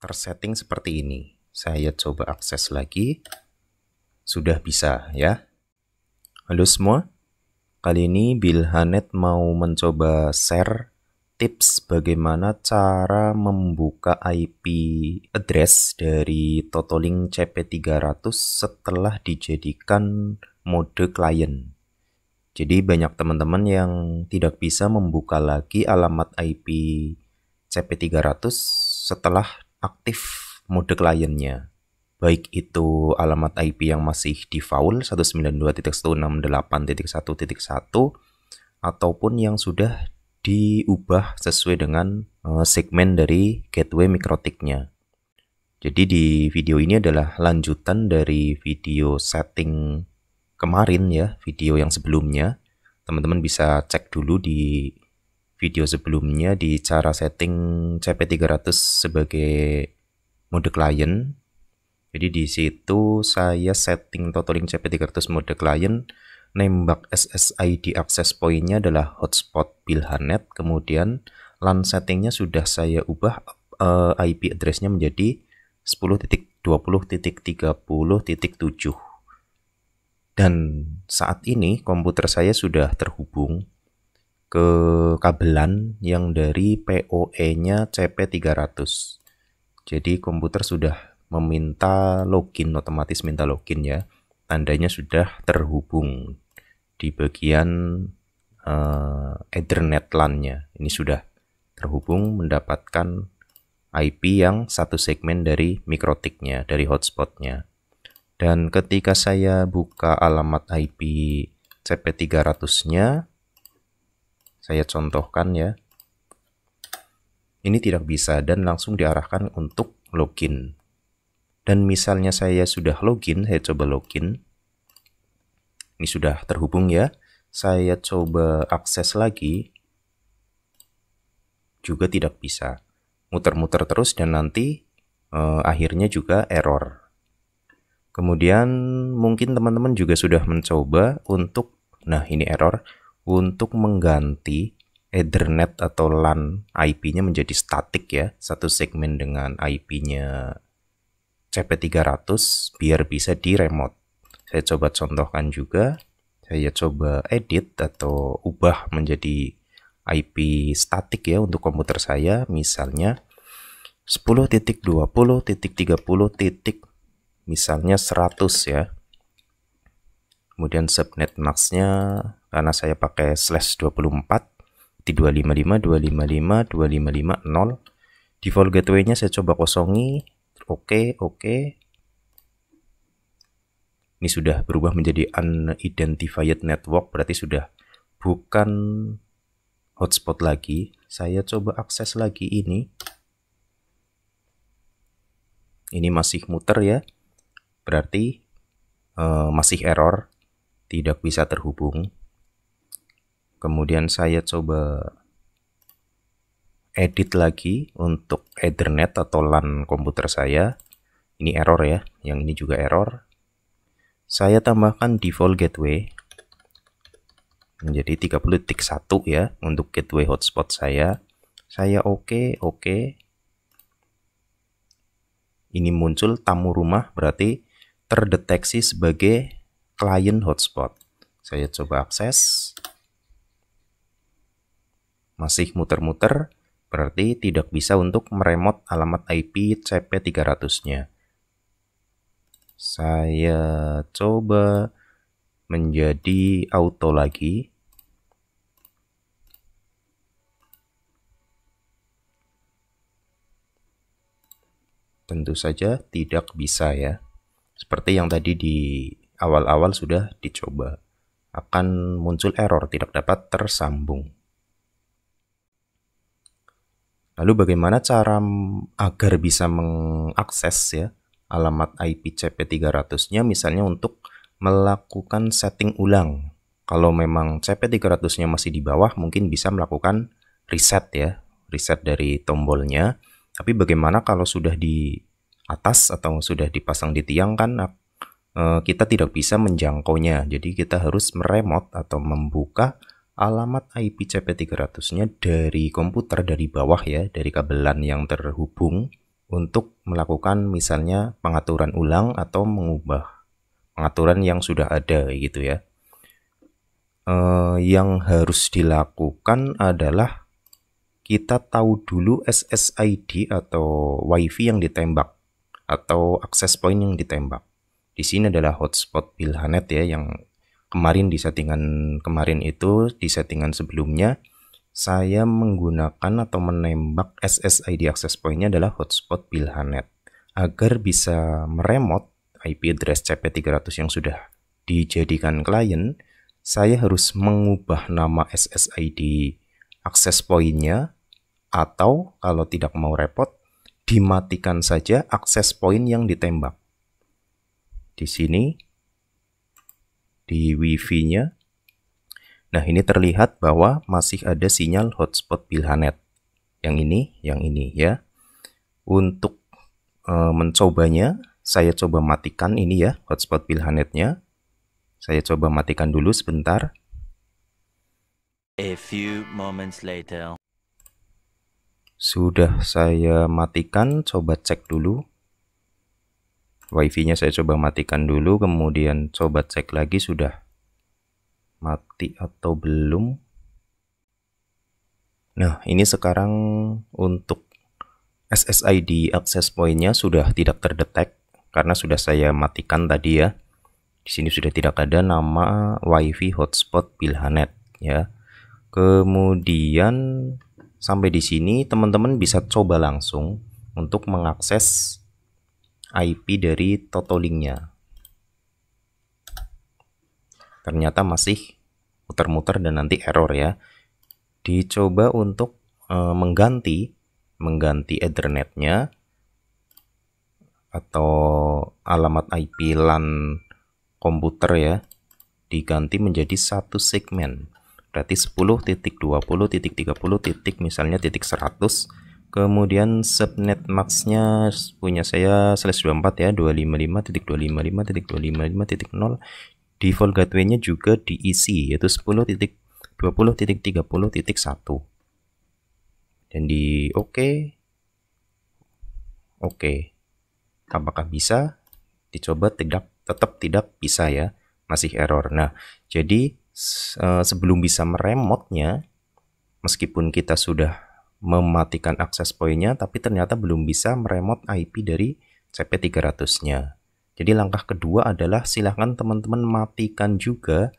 tersetting seperti ini. Saya coba akses lagi. Sudah bisa ya. Halo semua. Kali ini Bilhanet mau mencoba share tips bagaimana cara membuka IP address dari Totolink CP300 setelah dijadikan mode klien. Jadi banyak teman-teman yang tidak bisa membuka lagi alamat IP CP300 setelah aktif mode kliennya baik itu alamat IP yang masih default 192.168.1.1 ataupun yang sudah diubah sesuai dengan eh, segmen dari gateway mikrotiknya. Jadi di video ini adalah lanjutan dari video setting kemarin ya, video yang sebelumnya. Teman-teman bisa cek dulu di video sebelumnya di cara setting CP300 sebagai mode client. Jadi di situ saya setting totaling CP300 mode client, nembak SSID access point-nya adalah hotspot Bilhanet, kemudian LAN settingnya sudah saya ubah uh, eh, IP address-nya menjadi 10.20.30.7. Dan saat ini komputer saya sudah terhubung ke kabelan yang dari PoE-nya CP300. Jadi komputer sudah meminta login, otomatis minta login ya. Tandanya sudah terhubung di bagian uh, Ethernet LAN-nya. Ini sudah terhubung mendapatkan IP yang satu segmen dari mikrotiknya, dari hotspotnya. Dan ketika saya buka alamat IP CP300-nya, saya contohkan ya. Ini tidak bisa dan langsung diarahkan untuk login. Dan misalnya saya sudah login, saya coba login. Ini sudah terhubung ya. Saya coba akses lagi. Juga tidak bisa. Muter-muter terus dan nanti eh, akhirnya juga error. Kemudian mungkin teman-teman juga sudah mencoba untuk, nah ini error, untuk mengganti Ethernet atau LAN IP-nya menjadi statik ya, satu segmen dengan IP-nya CP300 biar bisa di remote. Saya coba contohkan juga, saya coba edit atau ubah menjadi IP statik ya untuk komputer saya, misalnya 10.20.30. misalnya 100 ya. Kemudian subnet max-nya karena saya pakai slash 24 di 255 255 255 0 default gateway-nya saya coba kosongi oke okay, oke okay. ini sudah berubah menjadi unidentified network berarti sudah bukan hotspot lagi saya coba akses lagi ini ini masih muter ya berarti uh, masih error tidak bisa terhubung kemudian saya coba edit lagi untuk Ethernet atau LAN komputer saya ini error ya yang ini juga error saya tambahkan default gateway menjadi 30.1 ya untuk gateway hotspot saya saya oke okay, oke okay. ini muncul tamu rumah berarti terdeteksi sebagai client hotspot saya coba akses masih muter-muter, berarti tidak bisa untuk meremot alamat IP CP300-nya. Saya coba menjadi auto lagi. Tentu saja tidak bisa ya. Seperti yang tadi di awal-awal sudah dicoba. Akan muncul error tidak dapat tersambung. Lalu bagaimana cara agar bisa mengakses ya alamat IP cp 300 nya misalnya untuk melakukan setting ulang. Kalau memang CP300-nya masih di bawah mungkin bisa melakukan reset ya, reset dari tombolnya. Tapi bagaimana kalau sudah di atas atau sudah dipasang di tiang kan eh, kita tidak bisa menjangkau nya Jadi kita harus meremot atau membuka alamat IP CP300-nya dari komputer dari bawah ya, dari kabelan yang terhubung untuk melakukan misalnya pengaturan ulang atau mengubah pengaturan yang sudah ada gitu ya. Uh, yang harus dilakukan adalah kita tahu dulu SSID atau WiFi yang ditembak atau access point yang ditembak. Di sini adalah hotspot Bilhanet ya yang kemarin di settingan kemarin itu di settingan sebelumnya saya menggunakan atau menembak SSID access pointnya adalah hotspot bilhanet agar bisa meremot IP address CP300 yang sudah dijadikan klien, saya harus mengubah nama SSID access pointnya atau kalau tidak mau repot, dimatikan saja akses point yang ditembak. Di sini di WiFi-nya. Nah, ini terlihat bahwa masih ada sinyal hotspot Pilhanet. Yang ini, yang ini ya. Untuk e, mencobanya, saya coba matikan ini ya hotspot Pilhanetnya. Saya coba matikan dulu sebentar. A few moments later. Sudah saya matikan, coba cek dulu wifi nya saya coba matikan dulu kemudian coba cek lagi sudah mati atau belum nah ini sekarang untuk SSID access point-nya sudah tidak terdetek karena sudah saya matikan tadi ya di sini sudah tidak ada nama wifi hotspot pilhanet ya kemudian sampai di sini teman-teman bisa coba langsung untuk mengakses IP dari totolinknya ternyata masih muter-muter dan nanti error ya dicoba untuk e, mengganti mengganti ethernetnya atau alamat IP LAN komputer ya diganti menjadi satu segmen berarti 10.20.30. titik misalnya titik 100 kemudian subnet maxnya punya saya slash 24 ya 255.255.255.0 default gateway-nya juga diisi yaitu 10.20.30.1 dan di oke okay. oke okay. apakah bisa dicoba tidak tetap tidak bisa ya masih error nah jadi eh, sebelum bisa meremotnya meskipun kita sudah mematikan akses pointnya tapi ternyata belum bisa meremot IP dari CP300-nya. Jadi langkah kedua adalah silahkan teman-teman matikan juga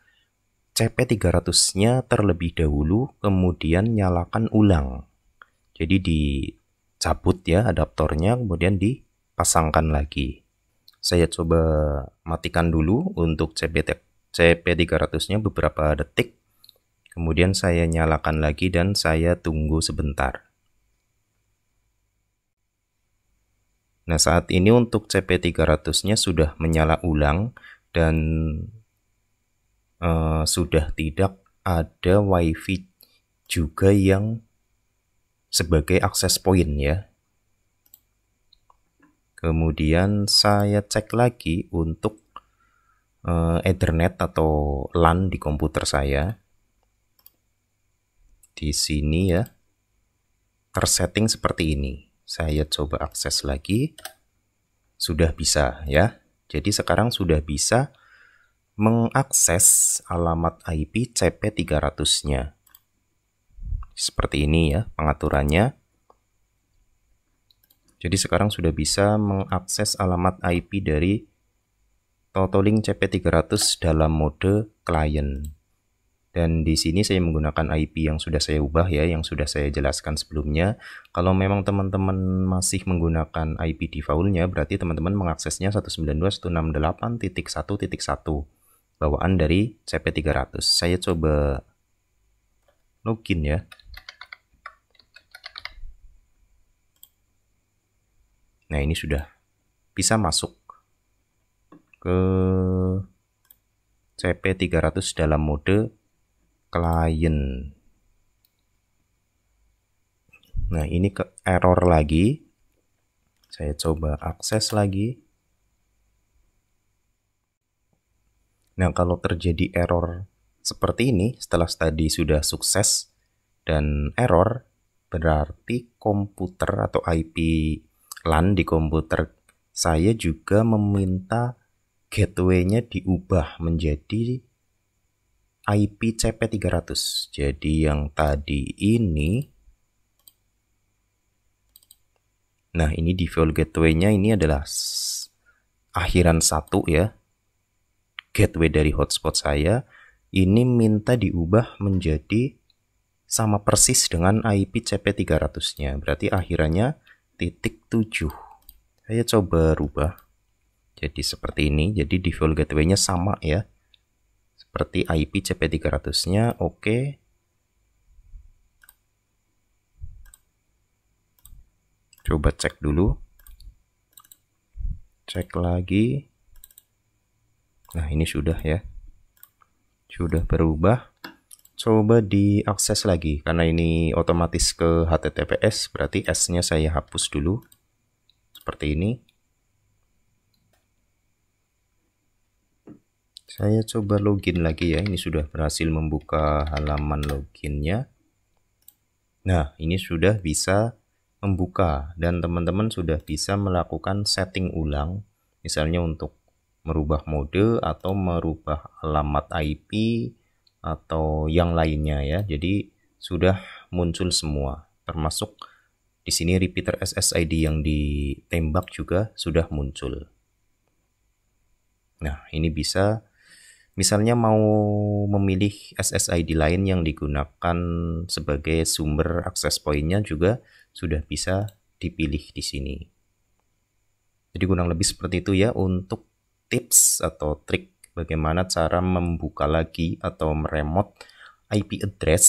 CP300-nya terlebih dahulu kemudian nyalakan ulang. Jadi dicabut ya adaptornya kemudian dipasangkan lagi. Saya coba matikan dulu untuk CP300-nya beberapa detik Kemudian saya nyalakan lagi dan saya tunggu sebentar. Nah, saat ini untuk CP300-nya sudah menyala ulang dan uh, sudah tidak ada WiFi juga yang sebagai akses point ya. Kemudian saya cek lagi untuk uh, Ethernet atau LAN di komputer saya di sini ya tersetting seperti ini. Saya coba akses lagi. Sudah bisa ya. Jadi sekarang sudah bisa mengakses alamat IP CP300-nya. Seperti ini ya pengaturannya. Jadi sekarang sudah bisa mengakses alamat IP dari Totolink CP300 dalam mode client. Dan di sini saya menggunakan IP yang sudah saya ubah ya, yang sudah saya jelaskan sebelumnya. Kalau memang teman-teman masih menggunakan IP defaultnya, berarti teman-teman mengaksesnya 192.168.1.1 bawaan dari CP300. Saya coba login ya. Nah ini sudah bisa masuk ke CP300 dalam mode klien. Nah, ini ke error lagi. Saya coba akses lagi. Nah, kalau terjadi error seperti ini setelah tadi sudah sukses dan error, berarti komputer atau IP LAN di komputer saya juga meminta gateway-nya diubah menjadi IP cp 300 Jadi yang tadi ini Nah, ini default gateway-nya ini adalah akhiran 1 ya. Gateway dari hotspot saya ini minta diubah menjadi sama persis dengan IP CP 300 nya Berarti akhirannya titik 7. Saya coba rubah. Jadi seperti ini. Jadi default gateway-nya sama ya seperti IP CP300-nya oke. Coba cek dulu. Cek lagi. Nah, ini sudah ya. Sudah berubah. Coba diakses lagi karena ini otomatis ke HTTPS, berarti S-nya saya hapus dulu. Seperti ini. saya coba login lagi ya ini sudah berhasil membuka halaman loginnya nah ini sudah bisa membuka dan teman-teman sudah bisa melakukan setting ulang misalnya untuk merubah mode atau merubah alamat IP atau yang lainnya ya jadi sudah muncul semua termasuk di sini repeater SSID yang ditembak juga sudah muncul nah ini bisa Misalnya mau memilih SSID lain yang digunakan sebagai sumber akses poinnya juga sudah bisa dipilih di sini. Jadi kurang lebih seperti itu ya untuk tips atau trik bagaimana cara membuka lagi atau meremot IP address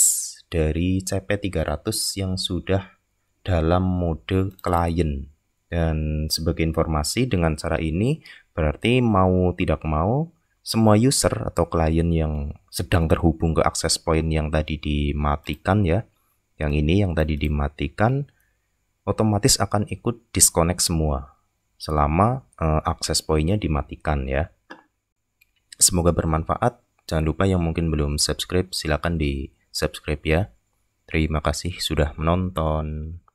dari CP300 yang sudah dalam mode client Dan sebagai informasi dengan cara ini berarti mau tidak mau semua user atau klien yang sedang terhubung ke access point yang tadi dimatikan ya, yang ini yang tadi dimatikan, otomatis akan ikut disconnect semua selama uh, akses pointnya dimatikan ya. Semoga bermanfaat. Jangan lupa yang mungkin belum subscribe, silakan di subscribe ya. Terima kasih sudah menonton.